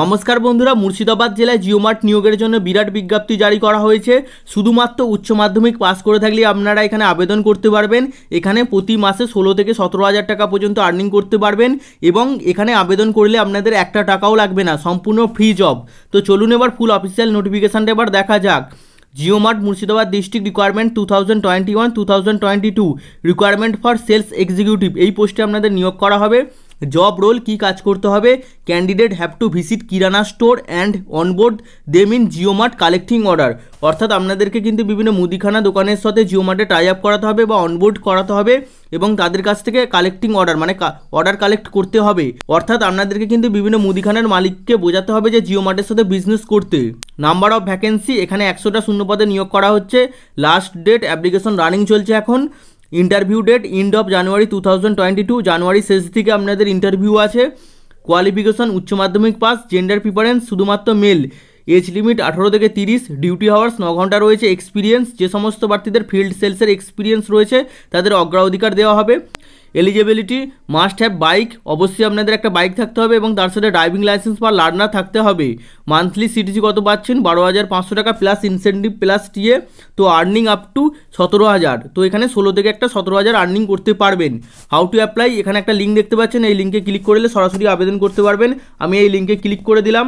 নমস্কার বন্ধুরা মুর্শিদাবাদ জেলায় জিওমার্ট নিয়োগের জন্য বিরাট বিজ্ঞপ্তি জারি করা হয়েছে শুধুমাত্র উচ্চ মাধ্যমিক পাস করে থাকলে আপনারা এখানে আবেদন করতে পারবেন এখানে প্রতি মাসে ষোলো থেকে সতেরো হাজার টাকা পর্যন্ত আর্নিং করতে পারবেন এবং এখানে আবেদন করলে আপনাদের একটা টাকাও লাগবে না সম্পূর্ণ ফ্রি জব তো চলুন এবার ফুল অফিসিয়াল নোটিফিকেশানটা এবার দেখা যাক JioMart Murshidabad district requirement two thousand twenty one two thousand twenty two requirement for sales executive এই পোস্টে আপনাদের নিয়োগ করা হবে জব রোল কি কাজ করতে হবে candidate have to visit kirana store and onboard them in JioMart collecting order অর্থাৎ আপনাদেরকে কিন্তু বিভিন্ন মুদিখানা দোকানের সাথে জিওমার্টে টাই আপ করাতে হবে বা অনবোর্ড করাতে হবে এবং তাদের কাছ থেকে কালেক্টিং অর্ডার মানে অর্ডার কালেক্ট করতে হবে অর্থাৎ আপনাদেরকে কিন্তু বিভিন্ন মুদিখানার মালিককে বোঝাতে হবে যে জিওমার্টের সাথে বিজনেস করতে নাম্বার অফ ভ্যাকেন্সি এখানে একশোটা শূন্যপদে নিয়োগ করা হচ্ছে লাস্ট ডেট অ্যাপ্লিকেশন রানিং চলছে এখন interview date end of January two thousand twenty two জানুয়ারি শেষ থেকে আপনাদের ইন্টারভিউ আছে qualification Uchcha Madhyamik pass gender preference শুধুমাত্র মেল এজ লিমিট আঠারো থেকে তিরিশ ডিউটি হাওয়ার্স ন ঘন্টা রয়েছে এক্সপিরিয়েন্স যে সমস্ত প্রার্থীদের ফিল্ড সেলসের এক্সপিরিয়েন্স রয়েছে তাদের অগ্রাধিকার দেওয়া হবে এলিজিবিলিটি মাস্ট হ্যাভ বাইক অবশ্যই আপনাদের একটা বাইক থাকতে হবে এবং তার সাথে ড্রাইভিং লাইসেন্স বা লার্নার থাকতে হবে মান্থলি সিটিজি কত পাচ্ছেন বারো হাজার পাঁচশো টাকা প্লাস ইনসেন্টিভ প্লাস টিএ তো আর্নিং আপ টু সতেরো হাজার তো এখানে ষোলো থেকে একটা সতেরো হাজার আর্নিং করতে পারবেন হাউ টু অ্যাপ্লাই এখানে একটা লিঙ্ক দেখতে পাচ্ছেন এই লিঙ্কে ক্লিক করলে সরাসরি আবেদন করতে পারবেন আমি এই লিঙ্কে ক্লিক করে দিলাম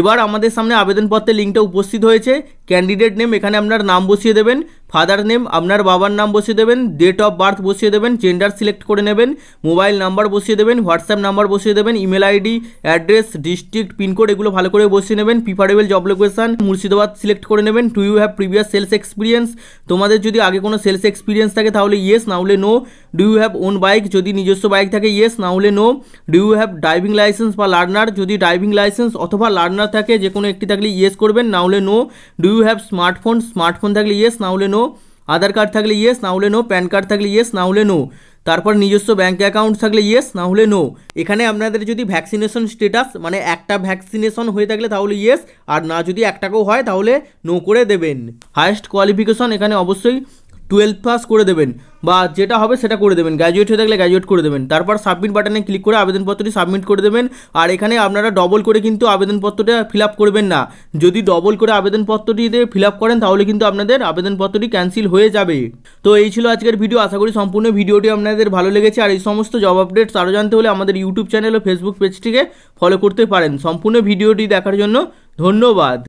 এবার আমাদের সামনে আবেদনপত্রের লিঙ্কটা উপস্থিত হয়েছে ক্যান্ডিডেট নেম এখানে আপনার নাম বসিয়ে দেবেন फादर नेम আপনার বাবার নাম বসিয়ে দেবেন ডেট অফ বার্থ বসিয়ে দেবেন জেন্ডার সিলেক্ট করে নেবেন মোবাইল নাম্বার বসিয়ে দেবেন হোয়াটসঅ্যাপ নাম্বার বসিয়ে দেবেন email ID address district pin code এগুলো ভালো করে বসিয়ে নেবেন preferable job location Murshidabad select করে নেবেন do you have previous sales experience তোমাদের যদি আগে কোনো সেলস এক্সপেরিয়েন্স থাকে তাহলে ইয়েস নাউলে no do you have own bike যদি নিজস্ব বাইক থাকে ইয়েস নাউলে no do you have driving licence or learner যদি ড্রাইভিং লাইসেন্স অথবা লার্নার থাকে যেকোনো একটি থাকে তাহলে ইয়েস করবেন নাউলে no you have smartphone smartphone থাকলে ইয়েস না হলে নো আধার কার্ড থাকলে ইয়েস না হলে নো প্যান কার্ড থাকলে ইয়েস না হলে নো তারপর নিজস্ব ব্যাঙ্ক অ্যাকাউন্ট থাকলে ইয়েস না হলে নো এখানে আপনাদের যদি ভ্যাকসিনেশন স্টেটাস মানে একটা ভ্যাকসিনেশন হয়ে থাকলে তাহলে ইয়েস আর না যদি একটাকেও হয় তাহলে নো করে দেবেন হায়েস্ট কোয়ালিফিকেশন এখানে অবশ্যই টুয়েলভ পাস করে দেবেন বা যেটা হবে সেটা করে দেবেন গ্র্যাজুয়েট হয়ে থাকলে গ্র্যাজুয়েট করে দেবেন তারপর সাবমিট বাটনে ক্লিক করে আবেদনপত্রটি সাবমিট করে দেবেন আর এখানে আপনারা ডবল করে কিন্তু আবেদনপত্রটা ফিল করবেন না যদি ডবল করে দিয়ে ফিল আপ করেন তাহলে কিন্তু আপনাদের আবেদনপত্রটি ক্যান্সেল হয়ে যাবে তো এই ছিল আজকের ভিডিও আশা করি সম্পূর্ণ ভিডিওটি আপনাদের ভালো লেগেছে আর এই সমস্ত জব আপডেটস আরও জানতে হলে আমাদের ইউটিউব চ্যানেল ও ফেসবুক পেজটিকে ফলো করতে পারেন সম্পূর্ণ ভিডিওটি দেখার জন্য ধন্যবাদ